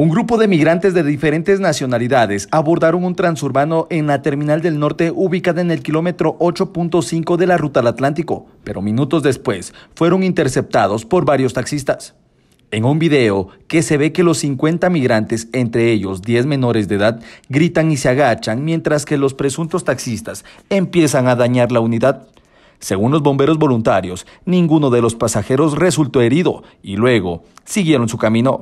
Un grupo de migrantes de diferentes nacionalidades abordaron un transurbano en la terminal del norte ubicada en el kilómetro 8.5 de la ruta al Atlántico, pero minutos después fueron interceptados por varios taxistas. En un video que se ve que los 50 migrantes, entre ellos 10 menores de edad, gritan y se agachan mientras que los presuntos taxistas empiezan a dañar la unidad. Según los bomberos voluntarios, ninguno de los pasajeros resultó herido y luego siguieron su camino.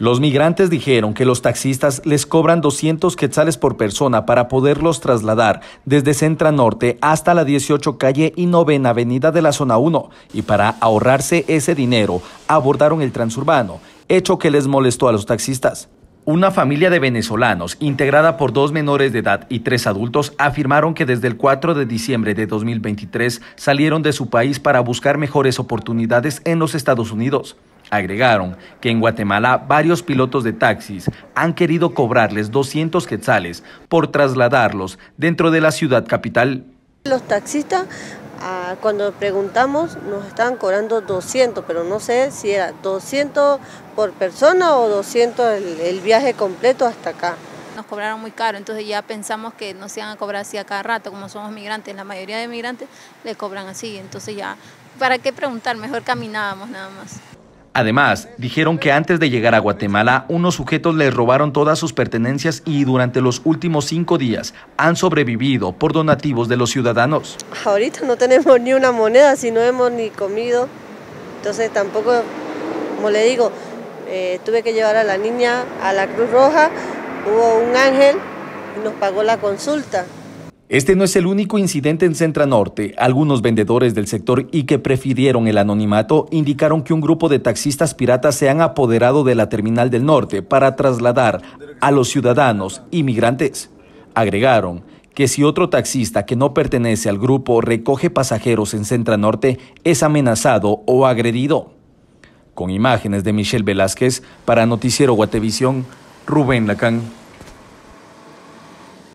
Los migrantes dijeron que los taxistas les cobran 200 quetzales por persona para poderlos trasladar desde Centra Norte hasta la 18 calle y novena avenida de la zona 1 y para ahorrarse ese dinero abordaron el transurbano, hecho que les molestó a los taxistas. Una familia de venezolanos, integrada por dos menores de edad y tres adultos, afirmaron que desde el 4 de diciembre de 2023 salieron de su país para buscar mejores oportunidades en los Estados Unidos. Agregaron que en Guatemala varios pilotos de taxis han querido cobrarles 200 quetzales por trasladarlos dentro de la ciudad capital. Los taxistas ah, cuando preguntamos nos estaban cobrando 200, pero no sé si era 200 por persona o 200 el, viaje completo hasta acá. Nos cobraron muy caro, entonces ya pensamos que nos iban a cobrar así a cada rato, como somos migrantes, la mayoría de migrantes le cobran así, entonces ya, ¿para qué preguntar? Mejor caminábamos nada más. Además, dijeron que antes de llegar a Guatemala, unos sujetos les robaron todas sus pertenencias y durante los últimos cinco días han sobrevivido por donativos de los ciudadanos. Ahorita no tenemos ni una moneda, si no hemos ni comido. Entonces tampoco, como le digo, eh, tuve que llevar a la niña a la Cruz Roja, hubo un ángel y nos pagó la consulta. Este no es el único incidente en Norte. Algunos vendedores del sector y que prefirieron el anonimato indicaron que un grupo de taxistas piratas se han apoderado de la terminal del norte para trasladar a los ciudadanos inmigrantes. Agregaron que si otro taxista que no pertenece al grupo recoge pasajeros en Norte es amenazado o agredido. Con imágenes de Michelle Velázquez para Noticiero Guatevisión, Rubén Lacan.